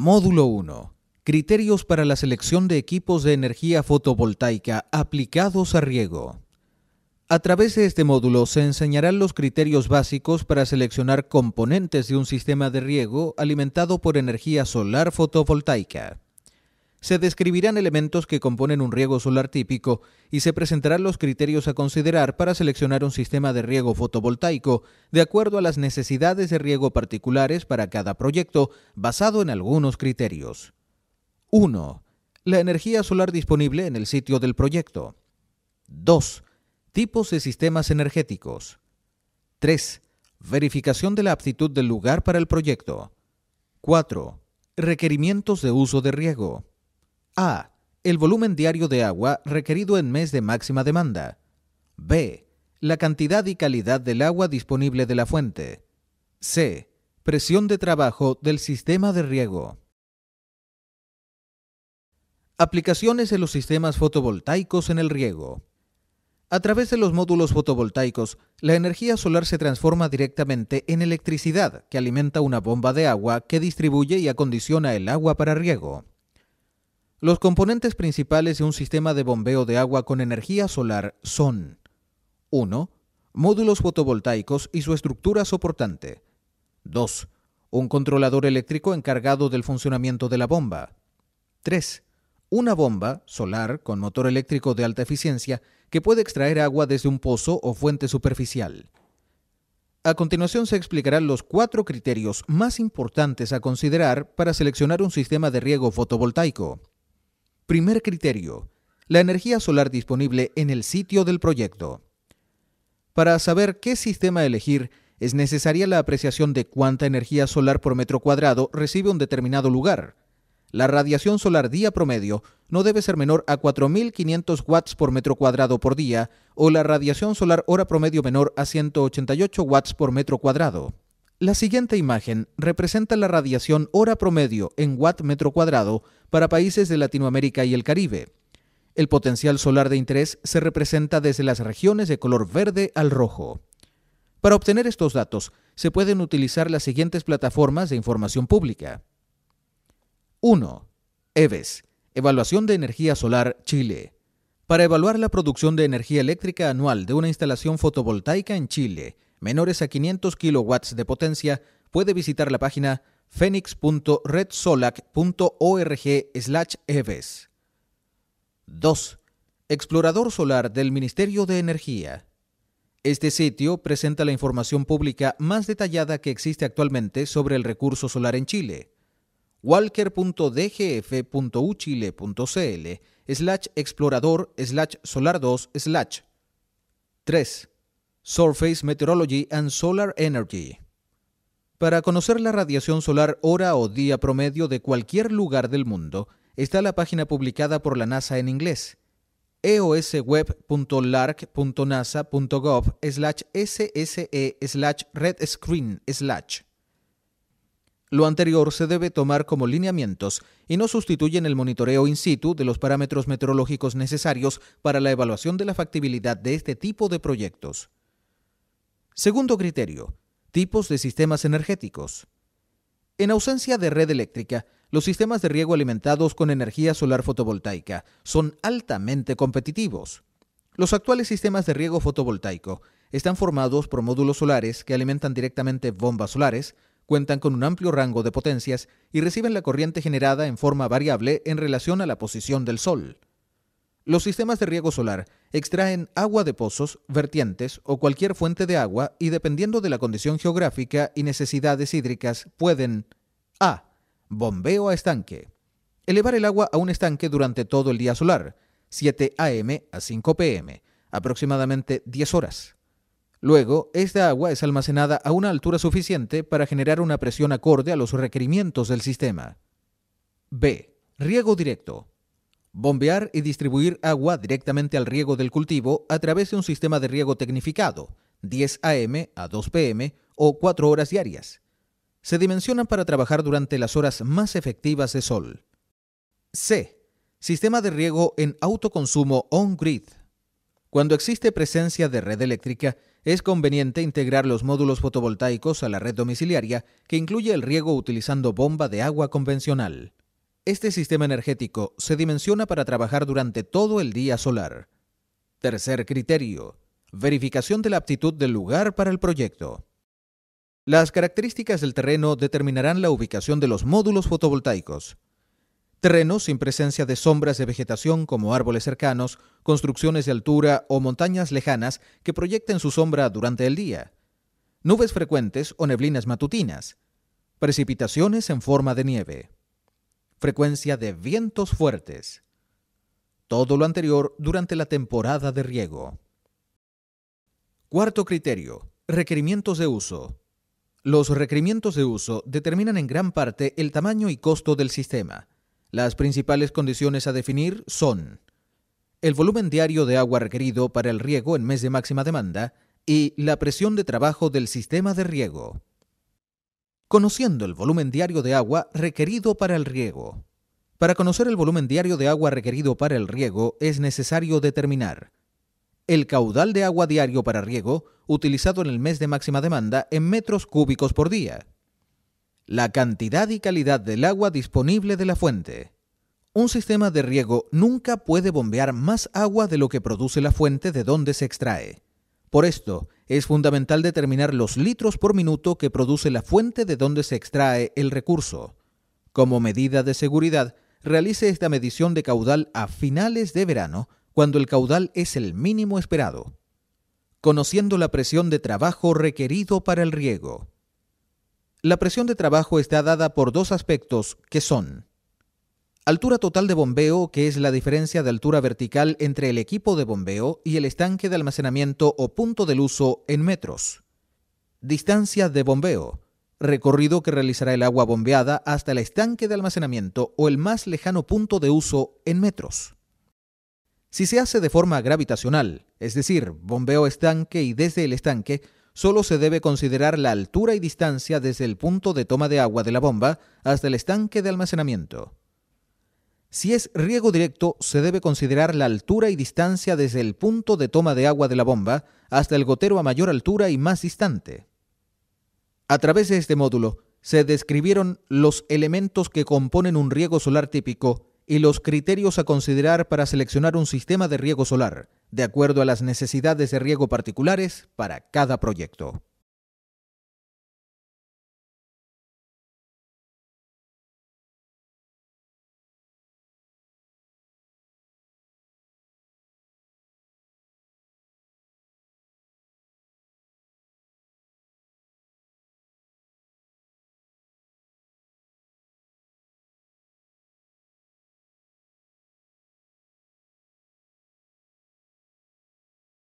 Módulo 1. Criterios para la selección de equipos de energía fotovoltaica aplicados a riego. A través de este módulo se enseñarán los criterios básicos para seleccionar componentes de un sistema de riego alimentado por energía solar fotovoltaica se describirán elementos que componen un riego solar típico y se presentarán los criterios a considerar para seleccionar un sistema de riego fotovoltaico de acuerdo a las necesidades de riego particulares para cada proyecto basado en algunos criterios. 1. La energía solar disponible en el sitio del proyecto. 2. Tipos de sistemas energéticos. 3. Verificación de la aptitud del lugar para el proyecto. 4. Requerimientos de uso de riego. A. El volumen diario de agua requerido en mes de máxima demanda. B. La cantidad y calidad del agua disponible de la fuente. C. Presión de trabajo del sistema de riego. Aplicaciones en los sistemas fotovoltaicos en el riego. A través de los módulos fotovoltaicos, la energía solar se transforma directamente en electricidad que alimenta una bomba de agua que distribuye y acondiciona el agua para riego. Los componentes principales de un sistema de bombeo de agua con energía solar son 1. Módulos fotovoltaicos y su estructura soportante. 2. Un controlador eléctrico encargado del funcionamiento de la bomba. 3. Una bomba solar con motor eléctrico de alta eficiencia que puede extraer agua desde un pozo o fuente superficial. A continuación se explicarán los cuatro criterios más importantes a considerar para seleccionar un sistema de riego fotovoltaico. Primer criterio. La energía solar disponible en el sitio del proyecto. Para saber qué sistema elegir, es necesaria la apreciación de cuánta energía solar por metro cuadrado recibe un determinado lugar. La radiación solar día promedio no debe ser menor a 4.500 watts por metro cuadrado por día o la radiación solar hora promedio menor a 188 watts por metro cuadrado. La siguiente imagen representa la radiación hora promedio en watt metro cuadrado para países de Latinoamérica y el Caribe. El potencial solar de interés se representa desde las regiones de color verde al rojo. Para obtener estos datos, se pueden utilizar las siguientes plataformas de información pública. 1. EVES, Evaluación de Energía Solar Chile. Para evaluar la producción de energía eléctrica anual de una instalación fotovoltaica en Chile, menores a 500 kilowatts de potencia, puede visitar la página phoenix.redsolac.org/eves. 2. Explorador Solar del Ministerio de Energía. Este sitio presenta la información pública más detallada que existe actualmente sobre el recurso solar en Chile. walker.dgf.uchile.cl slash explorador slash solar 2 3. Surface Meteorology and Solar Energy. Para conocer la radiación solar hora o día promedio de cualquier lugar del mundo, está la página publicada por la NASA en inglés, eosweb.lark.nasa.gov sse slash e slash. Lo anterior se debe tomar como lineamientos y no sustituyen el monitoreo in situ de los parámetros meteorológicos necesarios para la evaluación de la factibilidad de este tipo de proyectos. Segundo criterio, tipos de sistemas energéticos. En ausencia de red eléctrica, los sistemas de riego alimentados con energía solar fotovoltaica son altamente competitivos. Los actuales sistemas de riego fotovoltaico están formados por módulos solares que alimentan directamente bombas solares, cuentan con un amplio rango de potencias y reciben la corriente generada en forma variable en relación a la posición del sol. Los sistemas de riego solar extraen agua de pozos, vertientes o cualquier fuente de agua y dependiendo de la condición geográfica y necesidades hídricas pueden A. Bombeo a estanque. Elevar el agua a un estanque durante todo el día solar, 7 a.m. a 5 p.m., aproximadamente 10 horas. Luego, esta agua es almacenada a una altura suficiente para generar una presión acorde a los requerimientos del sistema. B. Riego directo. Bombear y distribuir agua directamente al riego del cultivo a través de un sistema de riego tecnificado, 10 a.m. a 2 p.m. o 4 horas diarias. Se dimensionan para trabajar durante las horas más efectivas de sol. C. Sistema de riego en autoconsumo on-grid. Cuando existe presencia de red eléctrica, es conveniente integrar los módulos fotovoltaicos a la red domiciliaria que incluye el riego utilizando bomba de agua convencional. Este sistema energético se dimensiona para trabajar durante todo el día solar. Tercer criterio, verificación de la aptitud del lugar para el proyecto. Las características del terreno determinarán la ubicación de los módulos fotovoltaicos. Terrenos sin presencia de sombras de vegetación como árboles cercanos, construcciones de altura o montañas lejanas que proyecten su sombra durante el día. Nubes frecuentes o neblinas matutinas. Precipitaciones en forma de nieve frecuencia de vientos fuertes. Todo lo anterior durante la temporada de riego. Cuarto criterio. Requerimientos de uso. Los requerimientos de uso determinan en gran parte el tamaño y costo del sistema. Las principales condiciones a definir son el volumen diario de agua requerido para el riego en mes de máxima demanda y la presión de trabajo del sistema de riego conociendo el volumen diario de agua requerido para el riego. Para conocer el volumen diario de agua requerido para el riego es necesario determinar el caudal de agua diario para riego utilizado en el mes de máxima demanda en metros cúbicos por día, la cantidad y calidad del agua disponible de la fuente. Un sistema de riego nunca puede bombear más agua de lo que produce la fuente de donde se extrae. Por esto, es fundamental determinar los litros por minuto que produce la fuente de donde se extrae el recurso. Como medida de seguridad, realice esta medición de caudal a finales de verano, cuando el caudal es el mínimo esperado, conociendo la presión de trabajo requerido para el riego. La presión de trabajo está dada por dos aspectos que son Altura total de bombeo, que es la diferencia de altura vertical entre el equipo de bombeo y el estanque de almacenamiento o punto del uso en metros. Distancia de bombeo, recorrido que realizará el agua bombeada hasta el estanque de almacenamiento o el más lejano punto de uso en metros. Si se hace de forma gravitacional, es decir, bombeo estanque y desde el estanque, solo se debe considerar la altura y distancia desde el punto de toma de agua de la bomba hasta el estanque de almacenamiento. Si es riego directo, se debe considerar la altura y distancia desde el punto de toma de agua de la bomba hasta el gotero a mayor altura y más distante. A través de este módulo se describieron los elementos que componen un riego solar típico y los criterios a considerar para seleccionar un sistema de riego solar, de acuerdo a las necesidades de riego particulares para cada proyecto.